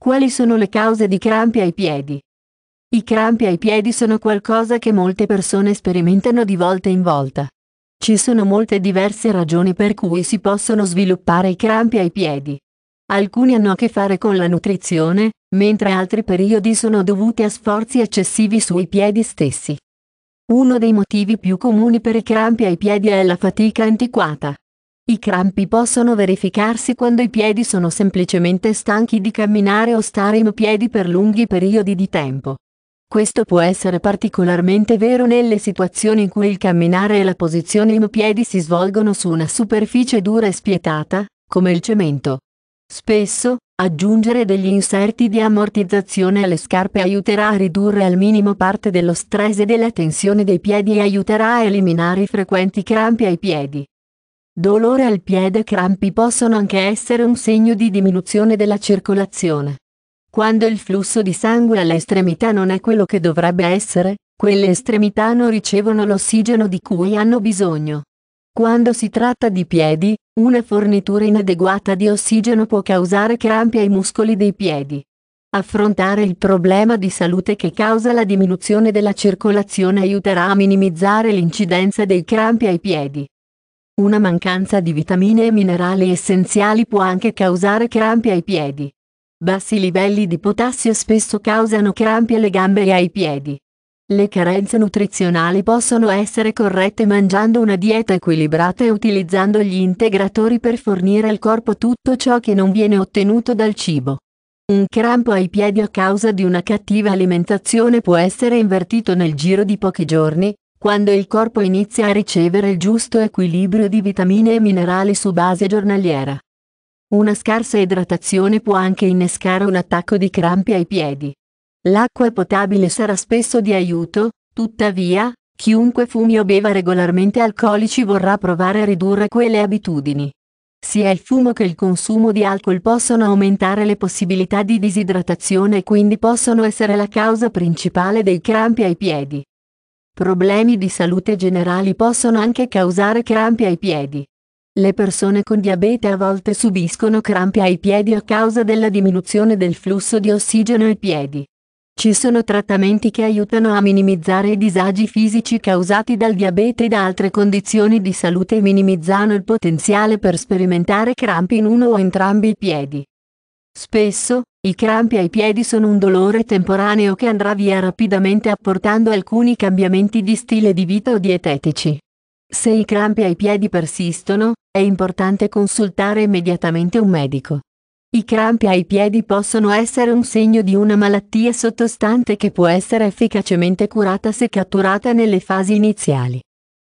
Quali sono le cause di crampi ai piedi? I crampi ai piedi sono qualcosa che molte persone sperimentano di volta in volta. Ci sono molte diverse ragioni per cui si possono sviluppare i crampi ai piedi. Alcuni hanno a che fare con la nutrizione, mentre altri periodi sono dovuti a sforzi eccessivi sui piedi stessi. Uno dei motivi più comuni per i crampi ai piedi è la fatica antiquata. I crampi possono verificarsi quando i piedi sono semplicemente stanchi di camminare o stare in piedi per lunghi periodi di tempo. Questo può essere particolarmente vero nelle situazioni in cui il camminare e la posizione in piedi si svolgono su una superficie dura e spietata, come il cemento. Spesso, aggiungere degli inserti di ammortizzazione alle scarpe aiuterà a ridurre al minimo parte dello stress e della tensione dei piedi e aiuterà a eliminare i frequenti crampi ai piedi. Dolore al piede e crampi possono anche essere un segno di diminuzione della circolazione. Quando il flusso di sangue alle estremità non è quello che dovrebbe essere, quelle estremità non ricevono l'ossigeno di cui hanno bisogno. Quando si tratta di piedi, una fornitura inadeguata di ossigeno può causare crampi ai muscoli dei piedi. Affrontare il problema di salute che causa la diminuzione della circolazione aiuterà a minimizzare l'incidenza dei crampi ai piedi. Una mancanza di vitamine e minerali essenziali può anche causare crampi ai piedi. Bassi livelli di potassio spesso causano crampi alle gambe e ai piedi. Le carenze nutrizionali possono essere corrette mangiando una dieta equilibrata e utilizzando gli integratori per fornire al corpo tutto ciò che non viene ottenuto dal cibo. Un crampo ai piedi a causa di una cattiva alimentazione può essere invertito nel giro di pochi giorni, quando il corpo inizia a ricevere il giusto equilibrio di vitamine e minerali su base giornaliera. Una scarsa idratazione può anche innescare un attacco di crampi ai piedi. L'acqua potabile sarà spesso di aiuto, tuttavia, chiunque fumi o beva regolarmente alcolici vorrà provare a ridurre quelle abitudini. Sia il fumo che il consumo di alcol possono aumentare le possibilità di disidratazione e quindi possono essere la causa principale dei crampi ai piedi. Problemi di salute generali possono anche causare crampi ai piedi. Le persone con diabete a volte subiscono crampi ai piedi a causa della diminuzione del flusso di ossigeno ai piedi. Ci sono trattamenti che aiutano a minimizzare i disagi fisici causati dal diabete e da altre condizioni di salute e minimizzano il potenziale per sperimentare crampi in uno o entrambi i piedi. Spesso, i crampi ai piedi sono un dolore temporaneo che andrà via rapidamente apportando alcuni cambiamenti di stile di vita o dietetici. Se i crampi ai piedi persistono, è importante consultare immediatamente un medico. I crampi ai piedi possono essere un segno di una malattia sottostante che può essere efficacemente curata se catturata nelle fasi iniziali.